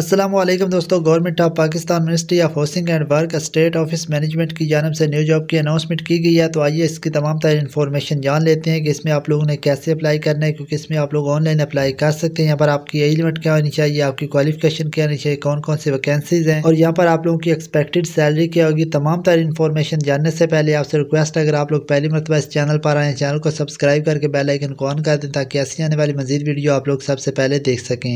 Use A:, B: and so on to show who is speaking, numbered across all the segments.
A: असलम दोस्तों government of Pakistan ministry of housing and work state office management की जानब से न्यू जॉब की अनाउंसमेंट की गई है तो आइए इसकी तमाम तरह इन्फॉर्मेशन जान लेते हैं कि इसमें आप लोगों ने कैसे अप्लाई करना है क्योंकि इसमें आप लोग ऑनलाइन अप्लाई कर सकते हैं यहाँ पर आपकी एज लिमिट क्या होनी चाहिए आपकी क्वालिफिकेशन क्या होनी चाहिए कौन कौन सी वैकेंसीज हैं और यहाँ पर आप लोगों की एक्सपेक्टेड सैलरी क्या होगी तमाम तरह इन्फॉर्मेशन जानने से पहले आपसे रिक्वेस्ट अगर आप लोग पहली मरतबा इस चैनल पर आए चैनल को सब्सक्राइब करके बेलाइकन को ऑन कर दें ताकि ऐसी आने वाली मजीद वीडियो आप लोग सबसे पहले देख सकें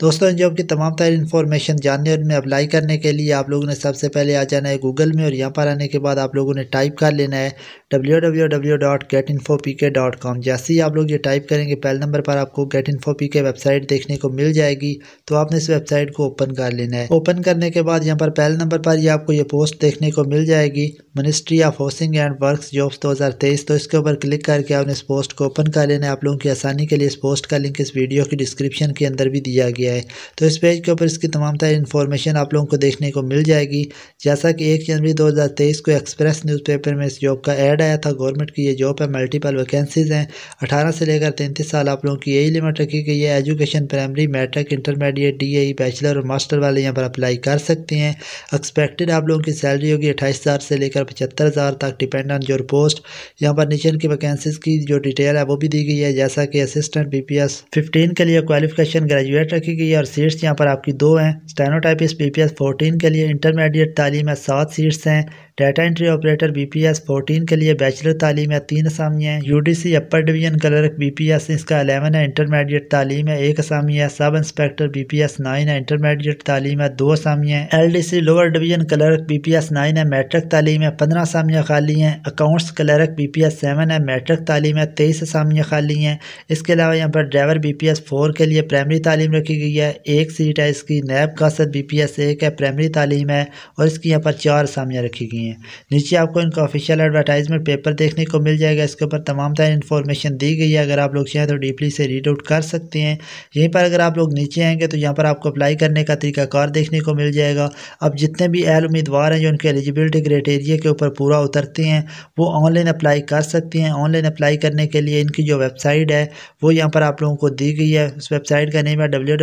A: दोस्तों इन जॉब की तमाम तरह इन्फॉर्मेशन जानने और उनमें अप्लाई करने के लिए आप लोगों ने सबसे पहले आ जाना है गूगल में और यहाँ पर आने के बाद आप लोगों ने टाइप कर लेना है W W W dot get info P K dot com जैसे ही आप लोग ये टाइप करेंगे पहले नंबर पर आपको get info P K website देखने को मिल जाएगी तो आपने इस वेबसाइट को ओपन कर लेना है ओपन करने के बाद यहाँ पर पहले नंबर पर ही आपको ये पोस्ट देखने को मिल जाएगी ministry of housing and work jobs तेईस तो इसके ऊपर क्लिक करके आपने इस पोस्ट को ओपन कर लेना है आप लोगों की आसानी के लिए इस पोस्ट का लिंक इस वीडियो की डिस्क्रिप्शन के अंदर भी दिया गया है तो इस पेज के ऊपर की तमाम तरह इन्फॉर्मेशन आप लोगों को देखने को मिल जाएगी जैसा कि एक जनवरी 2023 को एक्सप्रेस न्यूज़पेपर में इस जॉब का ऐड आया था गवर्नमेंट की ये जॉब है मल्टीपल वैकेंसीज़ हैं 18 से लेकर 33 साल आप लोगों की यही लिमिट रखी कि ये education primary matric intermediate D bachelor और मास्टर वाले यहाँ पर अप्लाई कर सकते हैं एक्सपेक्टेड आप लोगों की सैलरी होगी अट्ठाईस से लेकर पचहत्तर तक डिपेंड ऑन योर पोस्ट यहाँ पर नीचे की वैकेंसीज़ की जो डिटेल है वो भी दी गई है जैसा कि असिस्टेंट बी पी के लिए क्वालिफिकेशन ग्रेजुएट रखी गई है और सीट्स यहाँ पर आपकी दो हैं पी पी एस फोर्टीन के लिए इंटरमीडिएट तालीम में सात सीट्स हैं डाटा एंट्री ऑपरेटर बीपीएस 14 के लिए बैचलर तालीम है तीन यू हैं UDC upper division clerk BPS इसका 11 है इंटरमीडिएट तालीम है एक असामी है सब इंस्पेक्टर बीपीएस 9 है इंटरमीडिएट तालीम है दो एल हैं LDC lower division clerk BPS 9 है मैट्रिक तालीम है पंद्रह असामियाँ खाली हैं अकाउंट्स क्लर्क बीपीएस सेवन है मैट्रिक तालीम है तेईस असामियाँ खाली हैं इसके अलावा यहाँ पर ड्राइवर एस फोर के लिए प्राइमरी तालीम रखी गई है एक सीट है इसकी नैब कासद एस एक है प्राइमरी तालीम है और इसकी यहाँ पर चार असामियाँ रखी गई हैं है नीचे आपको इनका ऑफिशियल एडवर्टाइजमेंट पेपर देखने को मिल जाएगा इसके ऊपर तमाम तरह इन्फॉर्मेशन दी गई है अगर आप लोग चाहें तो डीपली से रीड आउट कर सकते हैं यहीं पर अगर आप लोग नीचे आएंगे तो यहाँ पर आपको अप्लाई करने का तरीकाकार देखने को मिल जाएगा अब जितने भी अहल उम्मीदवार हैं जो उनके एलिजिबिलिटी क्राइटेरिया के ऊपर पूरा उतरते हैं वो ऑनलाइन अप्लाई कर सकते हैं ऑनलाइन अप्लाई करने के लिए इनकी जो वेबसाइट है वो यहाँ पर आप लोगों को दी गई है उस वेबसाइट का नेम है डब्ल्यू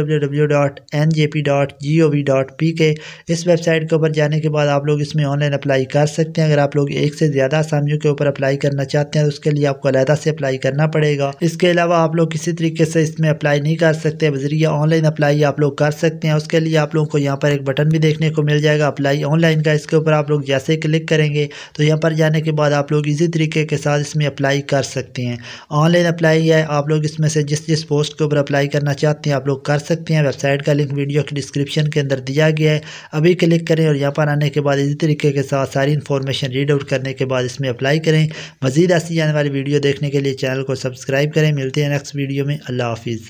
A: इस वेबसाइट के ऊपर जाने के बाद आप लोग इसमें ऑनलाइन अप्लाई कर सकते हैं अगर आप लोग एक से ज़्यादा आसामियों के ऊपर अप्लाई करना चाहते हैं तो उसके लिए आपको अलहदा से अप्लाई करना पड़ेगा इसके अलावा आप लोग किसी तरीके से इसमें अप्लाई नहीं कर सकते बजरिया ऑनलाइन अप्लाई आप लोग कर सकते हैं उसके लिए आप लोगों को यहाँ पर एक बटन भी देखने को मिल जाएगा अप्लाई ऑनलाइन का इसके ऊपर आप लोग जैसे क्लिक करेंगे तो यहाँ पर जाने के बाद आप लोग इसी तरीके के साथ इसमें अप्लाई कर सकते हैं ऑनलाइन अप्लाई है आप लोग इसमें से जिस जिस पोस्ट के ऊपर अप्लाई करना चाहते हैं आप लोग कर सकते हैं वेबसाइट का लिंक वीडियो के डिस्क्रिप्शन के अंदर दिया गया है अभी क्लिक करें और यहाँ पर आने के बाद इसी तरीके के साथ सारी इन्फॉर्मेशन रीड आउट करने के बाद इसमें अप्लाई करें मजीद ऐसी जाने वाली वीडियो देखने के लिए चैनल को सब्सक्राइब करें मिलते हैं नेक्स्ट वीडियो में अल्लाह हाफिज़